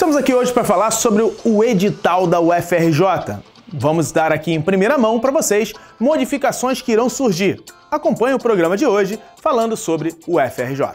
Estamos aqui hoje para falar sobre o edital da UFRJ. Vamos dar aqui em primeira mão para vocês modificações que irão surgir. Acompanhe o programa de hoje falando sobre o UFRJ.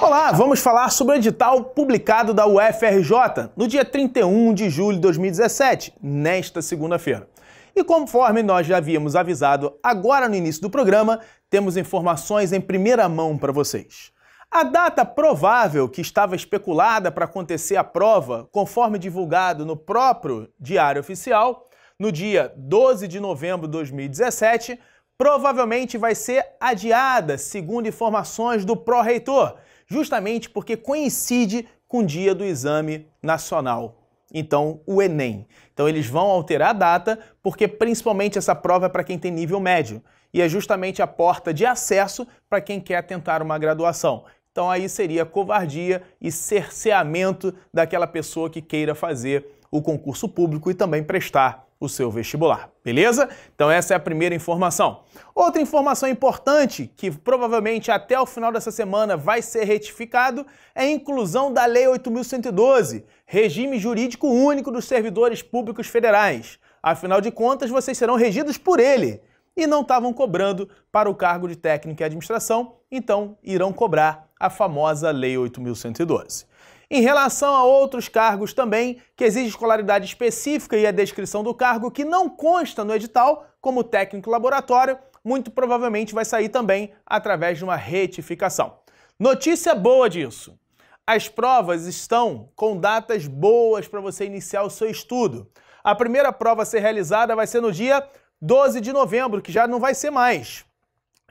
Olá, vamos falar sobre o edital publicado da UFRJ no dia 31 de julho de 2017, nesta segunda-feira. E conforme nós já havíamos avisado agora no início do programa, temos informações em primeira mão para vocês. A data provável que estava especulada para acontecer a prova, conforme divulgado no próprio Diário Oficial, no dia 12 de novembro de 2017, provavelmente vai ser adiada, segundo informações do pró-reitor, justamente porque coincide com o dia do exame nacional. Então, o Enem. Então, eles vão alterar a data, porque principalmente essa prova é para quem tem nível médio. E é justamente a porta de acesso para quem quer tentar uma graduação. Então aí seria covardia e cerceamento daquela pessoa que queira fazer o concurso público e também prestar o seu vestibular, beleza? Então essa é a primeira informação. Outra informação importante, que provavelmente até o final dessa semana vai ser retificado, é a inclusão da Lei 8.112, Regime Jurídico Único dos Servidores Públicos Federais. Afinal de contas, vocês serão regidos por ele e não estavam cobrando para o cargo de técnico e administração, então irão cobrar a famosa Lei 8.112. Em relação a outros cargos também, que exige escolaridade específica e a descrição do cargo que não consta no edital, como técnico laboratório, muito provavelmente vai sair também através de uma retificação. Notícia boa disso! As provas estão com datas boas para você iniciar o seu estudo. A primeira prova a ser realizada vai ser no dia 12 de novembro, que já não vai ser mais,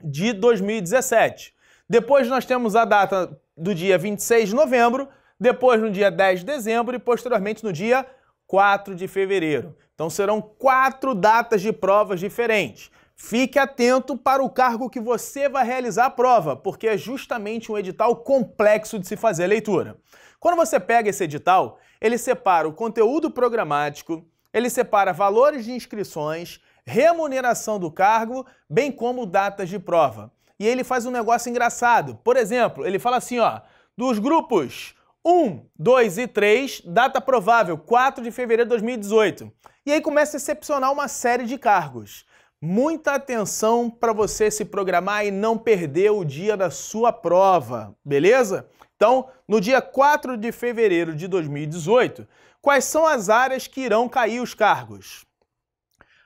de 2017. Depois nós temos a data do dia 26 de novembro, depois no dia 10 de dezembro e posteriormente no dia 4 de fevereiro. Então serão quatro datas de provas diferentes. Fique atento para o cargo que você vai realizar a prova, porque é justamente um edital complexo de se fazer a leitura. Quando você pega esse edital, ele separa o conteúdo programático, ele separa valores de inscrições, remuneração do cargo, bem como datas de prova. E ele faz um negócio engraçado. Por exemplo, ele fala assim, ó, dos grupos 1, 2 e 3, data provável 4 de fevereiro de 2018. E aí começa a excepcionar uma série de cargos. Muita atenção para você se programar e não perder o dia da sua prova, beleza? Então, no dia 4 de fevereiro de 2018, quais são as áreas que irão cair os cargos?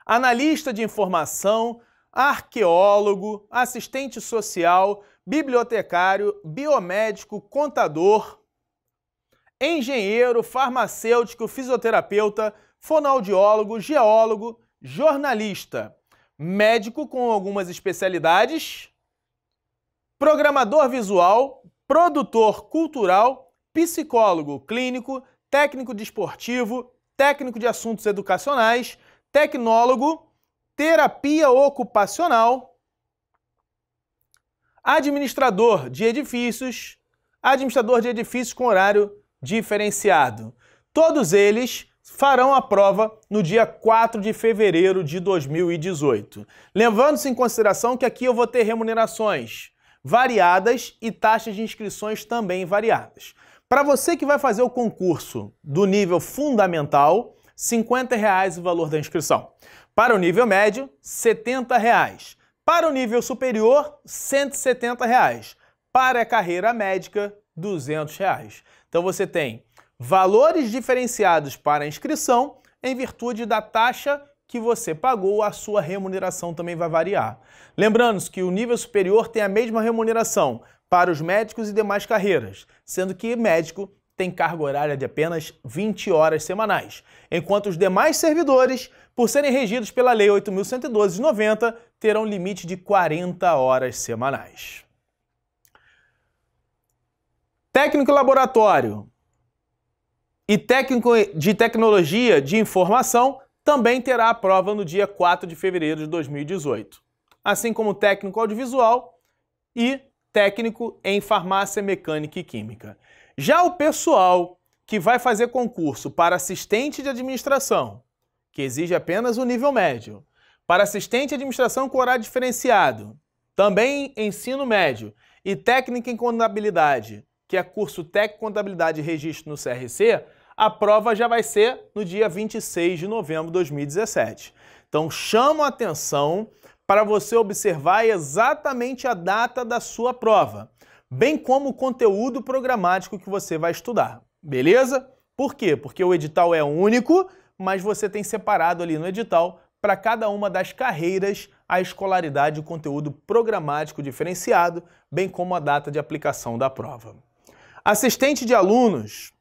analista de informação, arqueólogo, assistente social, bibliotecário, biomédico, contador, engenheiro, farmacêutico, fisioterapeuta, fonoaudiólogo, geólogo, jornalista, médico com algumas especialidades, programador visual, produtor cultural, psicólogo clínico, técnico desportivo, de técnico de assuntos educacionais, tecnólogo, terapia ocupacional, administrador de edifícios, administrador de edifícios com horário diferenciado. Todos eles farão a prova no dia 4 de fevereiro de 2018. Levando-se em consideração que aqui eu vou ter remunerações variadas e taxas de inscrições também variadas. Para você que vai fazer o concurso do nível fundamental, 50 reais o valor da inscrição. Para o nível médio, 70 reais Para o nível superior, 170 reais Para a carreira médica, 200 reais Então você tem valores diferenciados para a inscrição em virtude da taxa que você pagou, a sua remuneração também vai variar. Lembrando que o nível superior tem a mesma remuneração para os médicos e demais carreiras, sendo que médico tem carga horária de apenas 20 horas semanais, enquanto os demais servidores, por serem regidos pela Lei 8.112 90, terão limite de 40 horas semanais. Técnico laboratório e técnico de tecnologia de informação também terá a prova no dia 4 de fevereiro de 2018, assim como técnico audiovisual e técnico em farmácia mecânica e química. Já o pessoal que vai fazer concurso para assistente de administração, que exige apenas o nível médio, para assistente de administração com horário diferenciado, também ensino médio e técnica em contabilidade, que é curso técnico contabilidade e registro no CRC, a prova já vai ser no dia 26 de novembro de 2017. Então chamo a atenção para você observar exatamente a data da sua prova bem como o conteúdo programático que você vai estudar, beleza? Por quê? Porque o edital é único, mas você tem separado ali no edital para cada uma das carreiras a escolaridade e o conteúdo programático diferenciado, bem como a data de aplicação da prova. Assistente de alunos,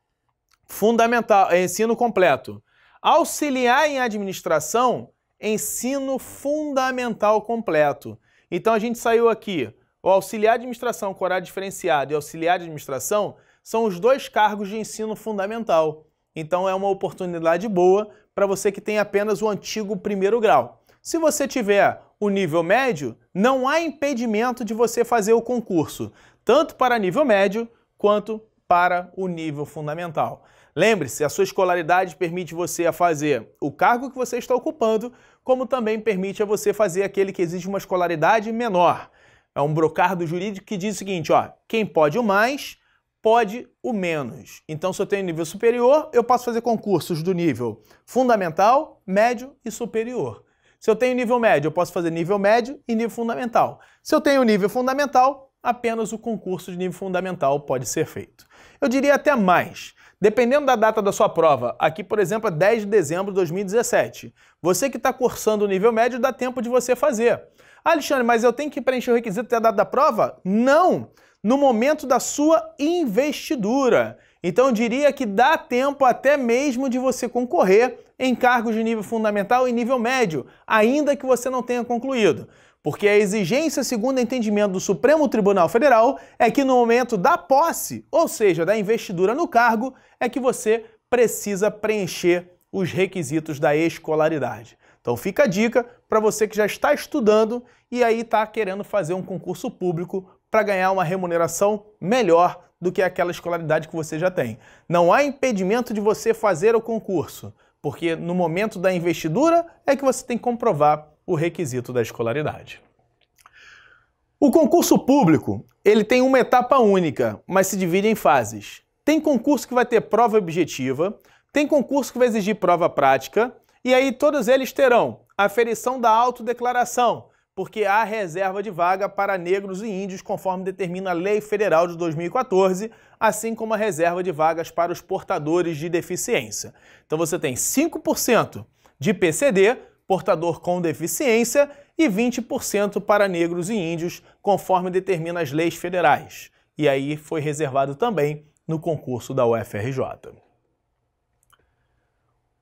fundamental, eh, ensino completo. Auxiliar em administração, ensino fundamental completo. Então a gente saiu aqui o auxiliar de administração com horário diferenciado e auxiliar de administração são os dois cargos de ensino fundamental. Então é uma oportunidade boa para você que tem apenas o antigo primeiro grau. Se você tiver o nível médio, não há impedimento de você fazer o concurso, tanto para nível médio quanto para o nível fundamental. Lembre-se, a sua escolaridade permite você a fazer o cargo que você está ocupando, como também permite a você fazer aquele que exige uma escolaridade menor. É um brocardo jurídico que diz o seguinte, ó, quem pode o mais, pode o menos. Então, se eu tenho nível superior, eu posso fazer concursos do nível fundamental, médio e superior. Se eu tenho nível médio, eu posso fazer nível médio e nível fundamental. Se eu tenho nível fundamental, apenas o concurso de nível fundamental pode ser feito. Eu diria até mais. Dependendo da data da sua prova, aqui, por exemplo, é 10 de dezembro de 2017. Você que está cursando o nível médio, dá tempo de você fazer. Ah, Alexandre, mas eu tenho que preencher o requisito até a data da prova? Não! No momento da sua investidura. Então eu diria que dá tempo até mesmo de você concorrer em cargos de nível fundamental e nível médio, ainda que você não tenha concluído. Porque a exigência, segundo o entendimento do Supremo Tribunal Federal, é que no momento da posse, ou seja, da investidura no cargo, é que você precisa preencher os requisitos da escolaridade. Então fica a dica para você que já está estudando e aí está querendo fazer um concurso público para ganhar uma remuneração melhor do que aquela escolaridade que você já tem. Não há impedimento de você fazer o concurso, porque no momento da investidura é que você tem que comprovar o requisito da escolaridade. O concurso público, ele tem uma etapa única, mas se divide em fases. Tem concurso que vai ter prova objetiva, tem concurso que vai exigir prova prática e aí todos eles terão aferição da autodeclaração, porque há reserva de vaga para negros e índios, conforme determina a Lei Federal de 2014, assim como a reserva de vagas para os portadores de deficiência. Então você tem 5% de PCD, portador com deficiência, e 20% para negros e índios, conforme determina as leis federais. E aí foi reservado também no concurso da UFRJ.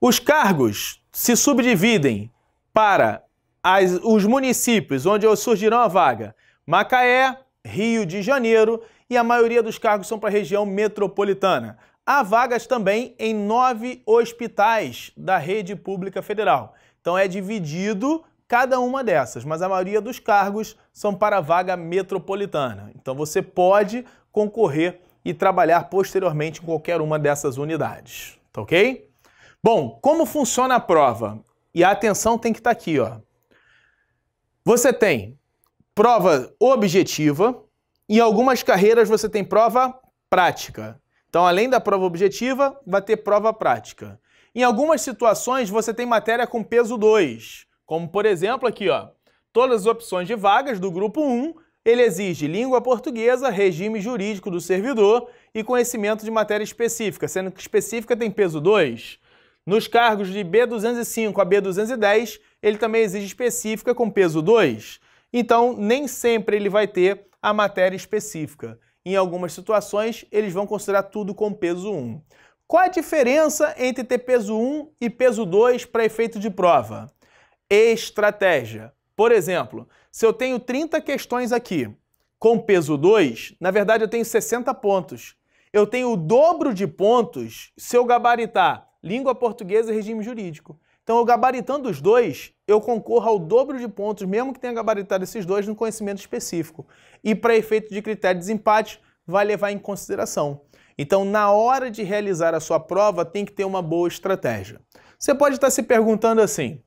Os cargos se subdividem para as, os municípios onde surgirão a vaga: Macaé, Rio de Janeiro, e a maioria dos cargos são para a região metropolitana. Há vagas também em nove hospitais da rede pública federal. Então é dividido cada uma dessas, mas a maioria dos cargos são para a vaga metropolitana. Então você pode concorrer e trabalhar posteriormente em qualquer uma dessas unidades. Tá ok? Bom, como funciona a prova? E a atenção tem que estar tá aqui, ó. Você tem prova objetiva e algumas carreiras você tem prova prática. Então, além da prova objetiva, vai ter prova prática. Em algumas situações você tem matéria com peso 2, como por exemplo aqui, ó. Todas as opções de vagas do grupo 1 ele exige língua portuguesa, regime jurídico do servidor e conhecimento de matéria específica, sendo que específica tem peso 2. Nos cargos de B205 a B210, ele também exige específica com peso 2. Então, nem sempre ele vai ter a matéria específica. Em algumas situações, eles vão considerar tudo com peso 1. Qual a diferença entre ter peso 1 e peso 2 para efeito de prova? Estratégia. Por exemplo, se eu tenho 30 questões aqui com peso 2, na verdade eu tenho 60 pontos. Eu tenho o dobro de pontos se eu gabaritar língua portuguesa e regime jurídico. Então, eu gabaritando os dois, eu concorro ao dobro de pontos, mesmo que tenha gabaritado esses dois, no conhecimento específico. E para efeito de critério de desempate, vai levar em consideração. Então, na hora de realizar a sua prova, tem que ter uma boa estratégia. Você pode estar se perguntando assim: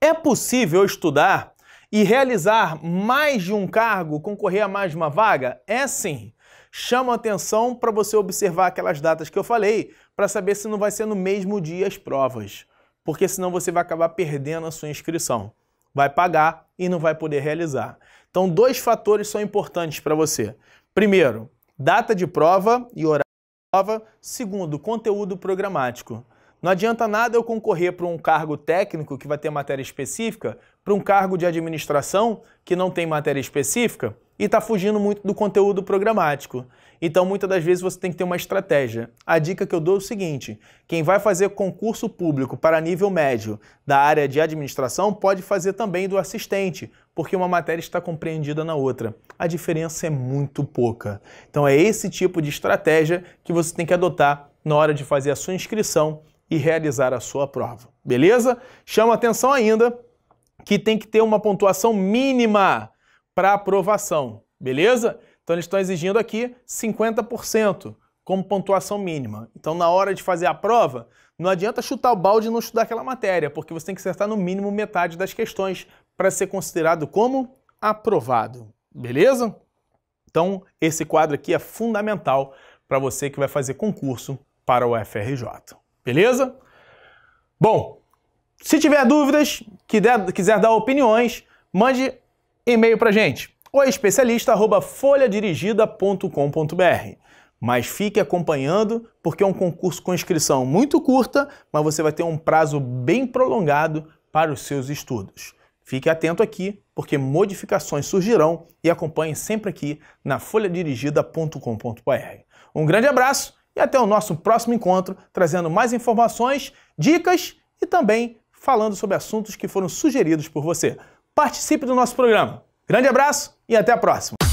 é possível estudar e realizar mais de um cargo, concorrer a mais de uma vaga? É sim chama atenção para você observar aquelas datas que eu falei, para saber se não vai ser no mesmo dia as provas, porque senão você vai acabar perdendo a sua inscrição. Vai pagar e não vai poder realizar. Então, dois fatores são importantes para você. Primeiro, data de prova e horário de prova. Segundo, conteúdo programático. Não adianta nada eu concorrer para um cargo técnico que vai ter matéria específica, para um cargo de administração que não tem matéria específica, e está fugindo muito do conteúdo programático. Então, muitas das vezes, você tem que ter uma estratégia. A dica que eu dou é o seguinte: quem vai fazer concurso público para nível médio da área de administração pode fazer também do assistente, porque uma matéria está compreendida na outra. A diferença é muito pouca. Então, é esse tipo de estratégia que você tem que adotar na hora de fazer a sua inscrição e realizar a sua prova. Beleza? Chama atenção ainda que tem que ter uma pontuação mínima para aprovação, beleza? Então eles estão exigindo aqui 50% como pontuação mínima. Então na hora de fazer a prova, não adianta chutar o balde e não estudar aquela matéria, porque você tem que acertar no mínimo metade das questões para ser considerado como aprovado, beleza? Então esse quadro aqui é fundamental para você que vai fazer concurso para o FRJ, beleza? Bom, se tiver dúvidas, quiser, quiser dar opiniões, mande e-mail para gente, o especialista@folhadirigida.com.br. Mas fique acompanhando, porque é um concurso com inscrição muito curta, mas você vai ter um prazo bem prolongado para os seus estudos. Fique atento aqui, porque modificações surgirão e acompanhe sempre aqui na folhadirigida.com.br. Um grande abraço e até o nosso próximo encontro, trazendo mais informações, dicas e também falando sobre assuntos que foram sugeridos por você participe do nosso programa. Grande abraço e até a próxima!